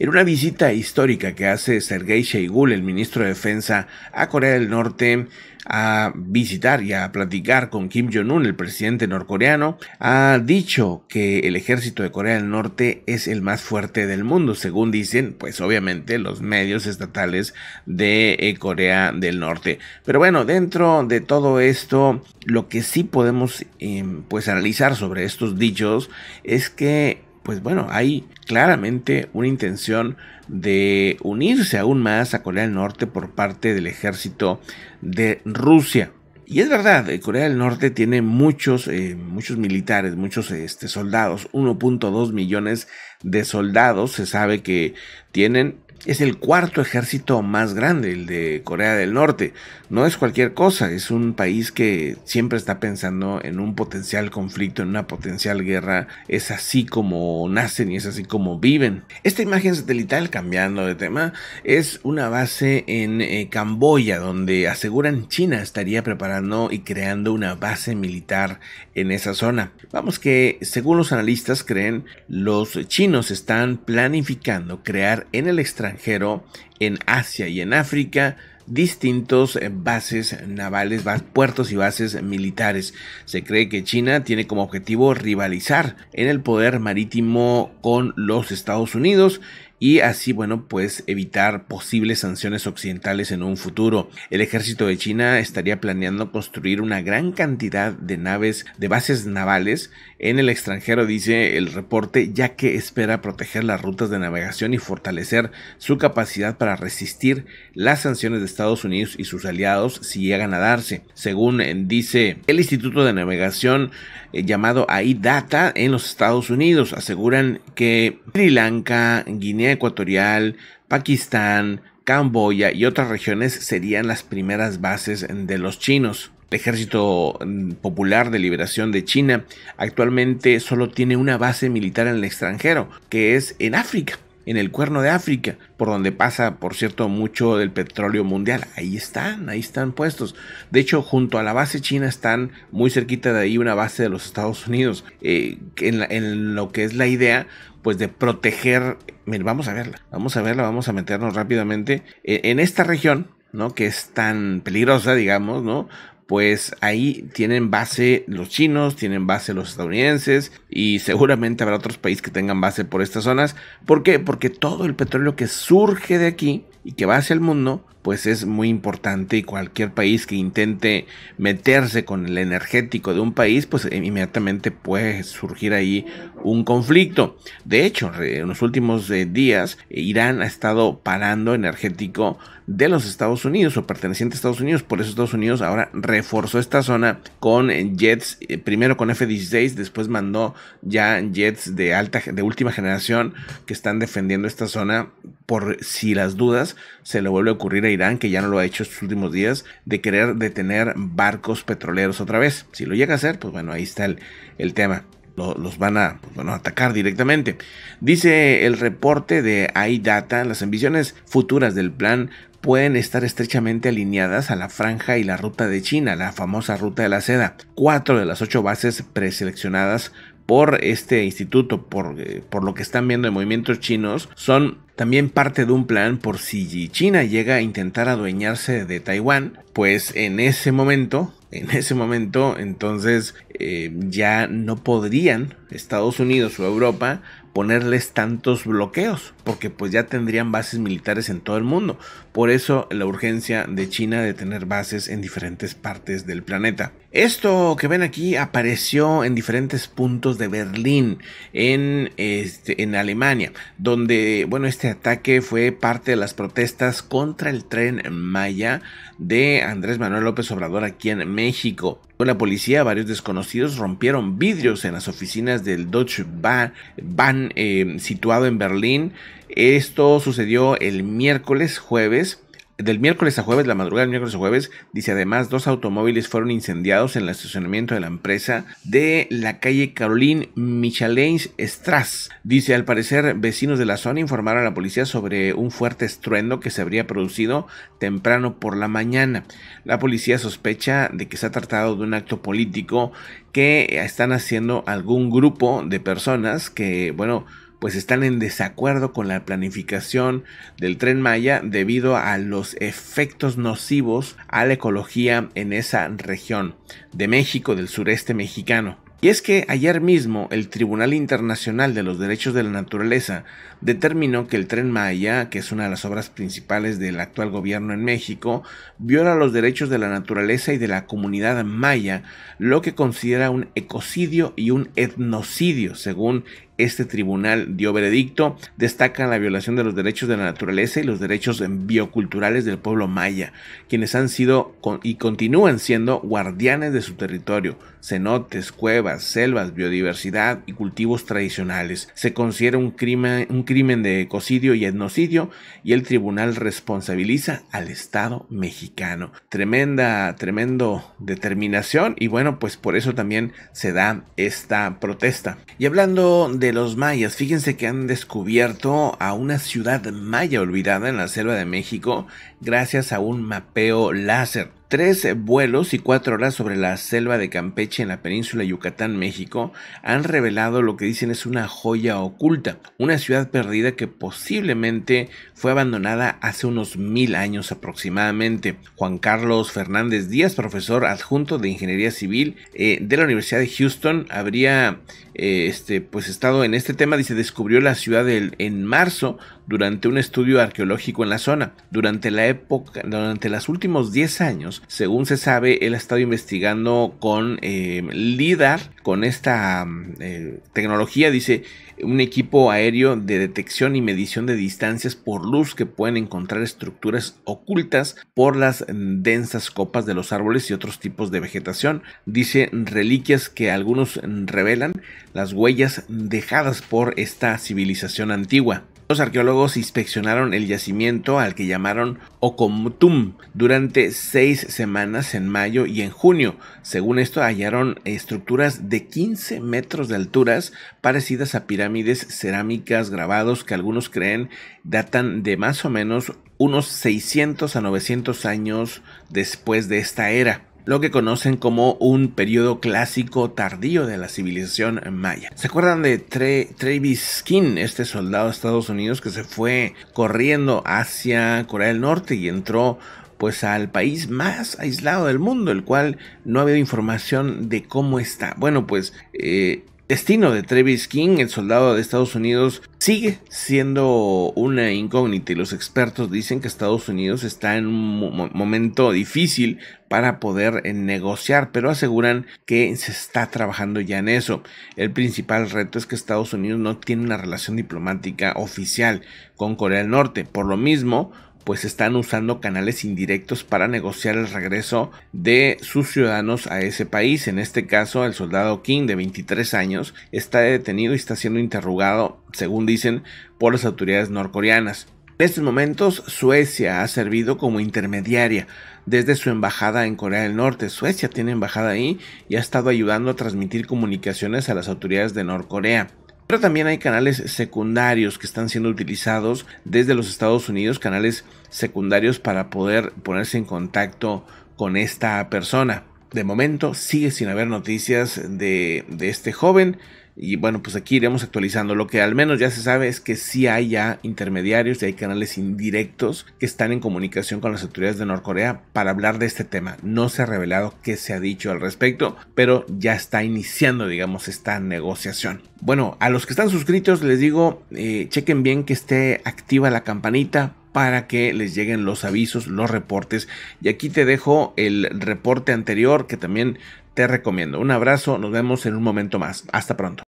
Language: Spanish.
En una visita histórica que hace Sergei Sheigul, el ministro de Defensa, a Corea del Norte, a visitar y a platicar con Kim Jong-un, el presidente norcoreano, ha dicho que el ejército de Corea del Norte es el más fuerte del mundo, según dicen, pues obviamente, los medios estatales de eh, Corea del Norte. Pero bueno, dentro de todo esto, lo que sí podemos em, pues analizar sobre estos dichos es que pues bueno, hay claramente una intención de unirse aún más a Corea del Norte por parte del ejército de Rusia. Y es verdad, eh, Corea del Norte tiene muchos, eh, muchos militares, muchos este, soldados, 1.2 millones de soldados. Se sabe que tienen es el cuarto ejército más grande, el de Corea del Norte. No es cualquier cosa, es un país que siempre está pensando en un potencial conflicto, en una potencial guerra. Es así como nacen y es así como viven. Esta imagen satelital, cambiando de tema, es una base en eh, Camboya, donde aseguran China estaría preparando y creando una base militar en esa zona. Vamos que, según los analistas creen, los chinos están planificando crear en el extranjero en Asia y en África distintos eh, bases navales, puertos y bases militares. Se cree que China tiene como objetivo rivalizar en el poder marítimo con los Estados Unidos y así, bueno, pues evitar posibles sanciones occidentales en un futuro. El ejército de China estaría planeando construir una gran cantidad de naves de bases navales en el extranjero, dice el reporte, ya que espera proteger las rutas de navegación y fortalecer su capacidad para resistir las sanciones de Estados Unidos y sus aliados si llegan a darse, según eh, dice el Instituto de Navegación eh, llamado AIDATA en los Estados Unidos. Aseguran que Sri Lanka, Guinea Ecuatorial, Pakistán, Camboya y otras regiones serían las primeras bases de los chinos. El Ejército mm, Popular de Liberación de China actualmente solo tiene una base militar en el extranjero, que es en África, en el cuerno de África, por donde pasa, por cierto, mucho del petróleo mundial. Ahí están, ahí están puestos. De hecho, junto a la base china están muy cerquita de ahí una base de los Estados Unidos, eh, en lo que es la idea pues de proteger, vamos a verla, vamos a verla, vamos a meternos rápidamente e, en esta región, ¿no? Que es tan peligrosa, digamos, ¿no? pues ahí tienen base los chinos, tienen base los estadounidenses y seguramente habrá otros países que tengan base por estas zonas. ¿Por qué? Porque todo el petróleo que surge de aquí y que va hacia el mundo, pues es muy importante y cualquier país que intente meterse con el energético de un país, pues e-, inmediatamente puede surgir ahí un conflicto. De hecho, en los últimos eh, días Irán ha estado parando energético de los Estados Unidos o perteneciente a Estados Unidos, por eso Estados Unidos ahora reforzó esta zona con eh, jets, eh, primero con F-16, después mandó ya jets de alta de última generación que están defendiendo esta zona por si las dudas se le vuelve a ocurrir a Irán, que ya no lo ha hecho estos últimos días, de querer detener barcos petroleros otra vez. Si lo llega a hacer, pues bueno, ahí está el, tema. los van a pues atacar directamente. Dice el reporte de iData, las ambiciones futuras del plan pueden estar estrechamente alineadas a la franja y la ruta de China, la famosa ruta de la seda. Cuatro de las ocho bases preseleccionadas por este instituto, por, eh, por lo que están viendo de movimientos chinos, son también parte de un plan por si China llega a intentar adueñarse de Taiwán, pues en ese momento, en ese momento entonces eh, ya no podrían Estados Unidos o Europa ponerles tantos bloqueos, porque pues ya tendrían bases militares en todo el mundo. Por eso la urgencia de China de tener bases en diferentes partes del planeta. Esto que ven aquí apareció en diferentes puntos de Berlín, en, este, en Alemania, donde, bueno, este ataque fue parte de las protestas contra el tren Maya de Andrés Manuel López Obrador aquí en México. Con la policía, varios desconocidos rompieron vidrios en las oficinas del Deutsche Bahn, eh, situado en Berlín esto sucedió el miércoles, jueves. Del miércoles a jueves, la madrugada del miércoles a jueves, dice además, dos automóviles fueron incendiados en el estacionamiento de la empresa de la calle Caroline Michalens Strass. Dice, al parecer, vecinos de la zona informaron a la policía sobre un fuerte estruendo que se habría producido temprano por la mañana. La policía sospecha de que se ha tratado de un acto político que están haciendo algún grupo de personas que, bueno, pues están en desacuerdo con la planificación del tren Maya debido a los efectos nocivos a la ecología en esa región de México, del sureste mexicano. Y es que ayer mismo el Tribunal Internacional de los Derechos de la Naturaleza determinó que el tren Maya, que es una de las obras principales del actual gobierno en México, viola los derechos de la naturaleza y de la comunidad maya, lo que considera un ecocidio y un etnocidio, según este tribunal dio veredicto. Destacan la violación de los derechos de la naturaleza y los derechos bioculturales del pueblo maya, quienes han sido y continúan siendo guardianes de su territorio, cenotes, cuevas, selvas, biodiversidad y cultivos tradicionales. Se considera un crimen, un crimen de ecocidio y etnocidio y el tribunal responsabiliza al Estado mexicano. Tremenda, tremendo determinación y bueno, pues por eso también se da esta protesta. Y hablando de los mayas. Fíjense que han descubierto a una ciudad maya olvidada en la selva de México gracias a un mapeo láser. Tres vuelos y cuatro horas sobre la selva de Campeche en la península Yucatán, México, han revelado lo que dicen es una joya oculta, una ciudad perdida que posiblemente fue abandonada hace unos mil años aproximadamente. Juan Carlos Fernández Díaz, profesor adjunto de Ingeniería Civil eh, de la Universidad de Houston, habría eh, este, pues estado en este tema, dice, descubrió la ciudad en marzo durante un estudio arqueológico en la zona. Durante la época, durante los últimos 10 años, según se sabe, él ha estado investigando con eh, LIDAR, con esta mm, eh, tecnología, dice, un equipo aéreo de detección y medición de distancias por luz que pueden encontrar estructuras ocultas por las densas copas de los árboles y otros tipos de vegetación. Dice reliquias que algunos revelan las huellas dejadas por esta civilización antigua. Los arqueólogos inspeccionaron el yacimiento al que llamaron Okomtum durante seis semanas en mayo y en junio. Según esto, hallaron estructuras de 15 metros de alturas parecidas a pirámides cerámicas grabados que algunos creen datan de más o menos unos 600 a 900 años después de esta era lo que conocen como un periodo clásico tardío de la civilización maya. ¿Se acuerdan de Travis este soldado de Estados Unidos que se fue corriendo hacia Corea del Norte y entró pues al país más aislado del mundo, el cual no ha habido información de cómo está. Bueno, pues eh, destino de Travis King, el soldado de Estados Unidos, sigue siendo una incógnita y los expertos dicen que Estados Unidos está en un momento difícil para poder eh, negociar, pero aseguran que se está trabajando ya en eso. El principal reto es que Estados Unidos no tiene una relación diplomática oficial con Corea del Norte, por lo mismo pues están usando canales indirectos para negociar el regreso de sus ciudadanos a ese país. En este caso, el soldado King, de 23 años, está detenido y está siendo interrogado, según dicen, por las autoridades norcoreanas. En estos momentos, Suecia ha servido como intermediaria desde su embajada en Corea del Norte. Suecia tiene embajada ahí y ha estado ayudando a transmitir comunicaciones a las autoridades de Norcorea. Pero también hay canales secundarios que están siendo utilizados desde los Estados Unidos, canales secundarios para poder ponerse en contacto con esta persona. De momento sigue sin haber noticias de, de este joven. Y bueno, pues aquí iremos actualizando. Lo que al menos ya se sabe es que sí hay ya intermediarios y hay canales indirectos que están en comunicación con las autoridades de Norcorea para hablar de este tema. No se ha revelado qué se ha dicho al respecto, pero ya está iniciando, digamos, esta negociación. Bueno, a los que están suscritos les digo, eh, chequen bien que esté activa la campanita para que les lleguen los avisos, los reportes. Y aquí te dejo el reporte anterior que también te recomiendo. Un abrazo, nos vemos en un momento más. Hasta pronto.